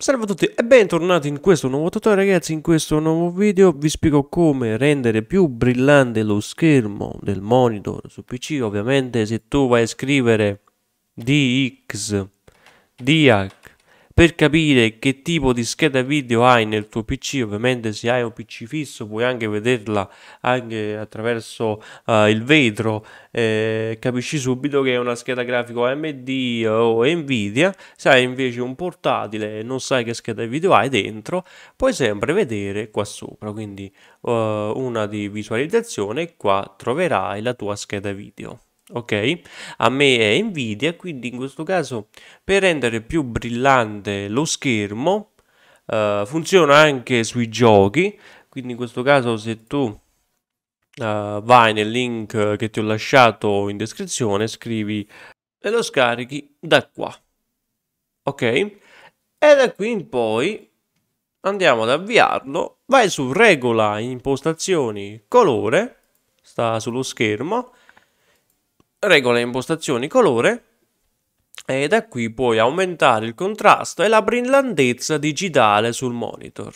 Salve a tutti e bentornati in questo nuovo tutorial ragazzi, in questo nuovo video vi spiego come rendere più brillante lo schermo del monitor su PC, ovviamente se tu vai a scrivere DX, DH, per capire che tipo di scheda video hai nel tuo PC, ovviamente se hai un PC fisso puoi anche vederla anche attraverso uh, il vetro, eh, capisci subito che è una scheda grafica AMD o Nvidia, se hai invece un portatile e non sai che scheda video hai dentro, puoi sempre vedere qua sopra, quindi uh, una di visualizzazione e qua troverai la tua scheda video ok? A me è Nvidia, quindi in questo caso per rendere più brillante lo schermo uh, funziona anche sui giochi, quindi in questo caso se tu uh, vai nel link che ti ho lasciato in descrizione, scrivi e lo scarichi da qua, ok? E da qui in poi andiamo ad avviarlo, vai su regola impostazioni colore, sta sullo schermo, regola impostazioni colore e da qui puoi aumentare il contrasto e la brillantezza digitale sul monitor.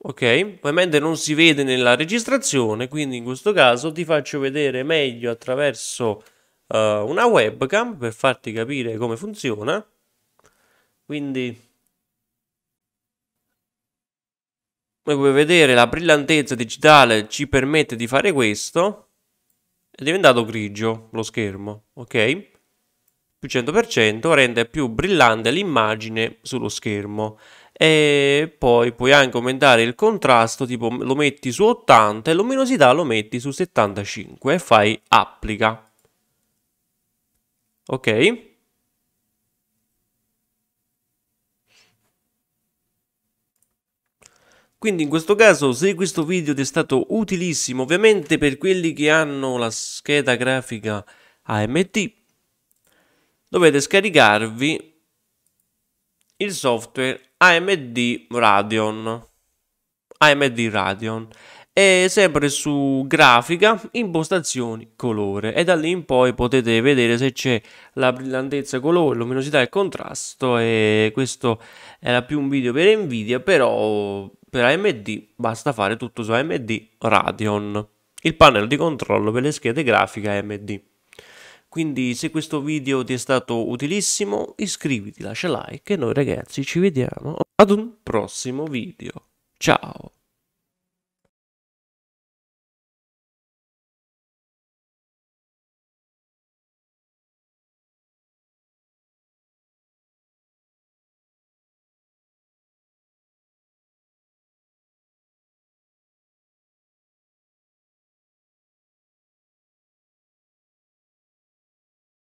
Ok, ovviamente non si vede nella registrazione, quindi in questo caso ti faccio vedere meglio attraverso uh, una webcam per farti capire come funziona. Quindi come puoi vedere la brillantezza digitale ci permette di fare questo è diventato grigio lo schermo, ok? Più 100% rende più brillante l'immagine sullo schermo e poi puoi anche aumentare il contrasto, tipo lo metti su 80 e luminosità lo metti su 75 e fai applica. Ok? Quindi in questo caso se questo video ti è stato utilissimo ovviamente per quelli che hanno la scheda grafica AMD dovete scaricarvi il software AMD Radeon AMD Radeon e sempre su grafica, impostazioni, colore e da lì in poi potete vedere se c'è la brillantezza, colore, luminosità e contrasto e questo era più un video per Nvidia però per AMD basta fare tutto su AMD Radeon, il pannello di controllo per le schede grafiche AMD. Quindi se questo video ti è stato utilissimo iscriviti, lascia like e noi ragazzi ci vediamo ad un prossimo video. Ciao!